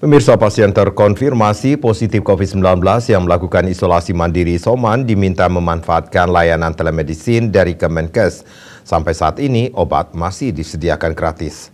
Pemirsa pasien terkonfirmasi positif COVID-19 yang melakukan isolasi mandiri Soman diminta memanfaatkan layanan telemedicine dari Kemenkes. Sampai saat ini, obat masih disediakan gratis.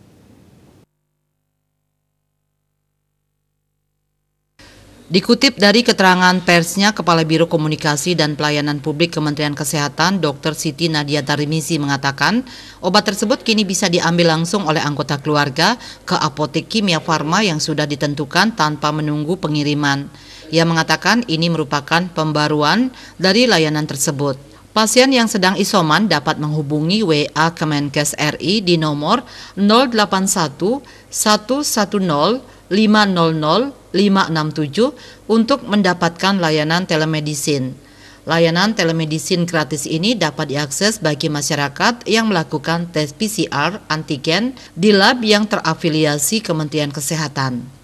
Dikutip dari keterangan persnya, Kepala Biro Komunikasi dan Pelayanan Publik Kementerian Kesehatan, Dr. Siti Nadia Tarimisi mengatakan, obat tersebut kini bisa diambil langsung oleh anggota keluarga ke apotek kimia farma yang sudah ditentukan tanpa menunggu pengiriman. Ia mengatakan ini merupakan pembaruan dari layanan tersebut. Pasien yang sedang isoman dapat menghubungi WA Kemenkes RI di nomor 081 110 500 567 untuk mendapatkan layanan telemedicine. Layanan telemedicine gratis ini dapat diakses bagi masyarakat yang melakukan tes PCR antigen di lab yang terafiliasi Kementerian Kesehatan.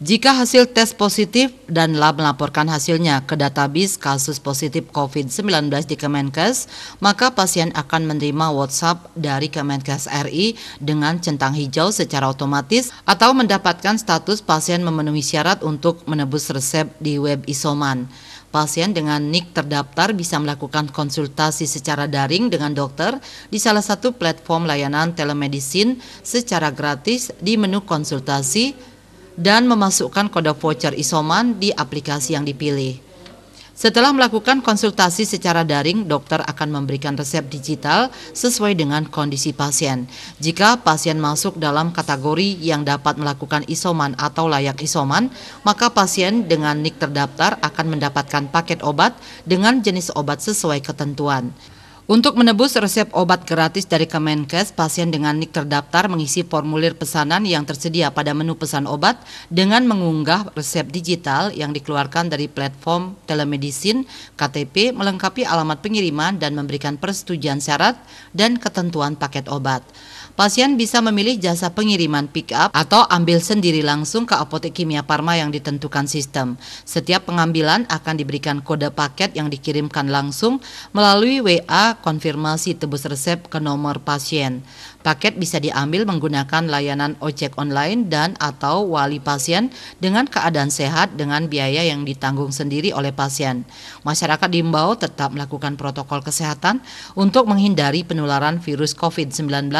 Jika hasil tes positif dan lab melaporkan hasilnya ke database kasus positif COVID-19 di Kemenkes, maka pasien akan menerima WhatsApp dari Kemenkes RI dengan centang hijau secara otomatis atau mendapatkan status pasien memenuhi syarat untuk menebus resep di web isoman. Pasien dengan nik terdaftar bisa melakukan konsultasi secara daring dengan dokter di salah satu platform layanan telemedicine secara gratis di menu konsultasi dan memasukkan kode voucher isoman di aplikasi yang dipilih. Setelah melakukan konsultasi secara daring, dokter akan memberikan resep digital sesuai dengan kondisi pasien. Jika pasien masuk dalam kategori yang dapat melakukan isoman atau layak isoman, maka pasien dengan nik terdaftar akan mendapatkan paket obat dengan jenis obat sesuai ketentuan. Untuk menebus resep obat gratis dari Kemenkes, pasien dengan nik terdaftar mengisi formulir pesanan yang tersedia pada menu pesan obat dengan mengunggah resep digital yang dikeluarkan dari platform telemedicine, KTP, melengkapi alamat pengiriman dan memberikan persetujuan syarat dan ketentuan paket obat. Pasien bisa memilih jasa pengiriman pick up atau ambil sendiri langsung ke apotek kimia Parma yang ditentukan sistem. Setiap pengambilan akan diberikan kode paket yang dikirimkan langsung melalui WA konfirmasi tebus resep ke nomor pasien. Paket bisa diambil menggunakan layanan ojek online dan atau wali pasien dengan keadaan sehat dengan biaya yang ditanggung sendiri oleh pasien. Masyarakat diimbau tetap melakukan protokol kesehatan untuk menghindari penularan virus COVID-19.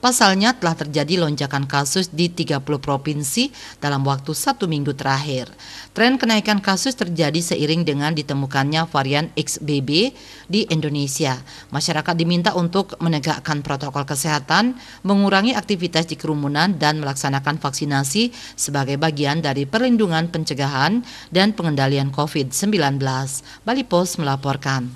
Pasalnya telah terjadi lonjakan kasus di 30 provinsi dalam waktu satu minggu terakhir. Tren kenaikan kasus terjadi seiring dengan ditemukannya varian XBB di Indonesia. Masyarakat diminta untuk menegakkan protokol kesehatan kesehatan, mengurangi aktivitas di kerumunan dan melaksanakan vaksinasi sebagai bagian dari perlindungan pencegahan dan pengendalian COVID-19. Bali Post melaporkan.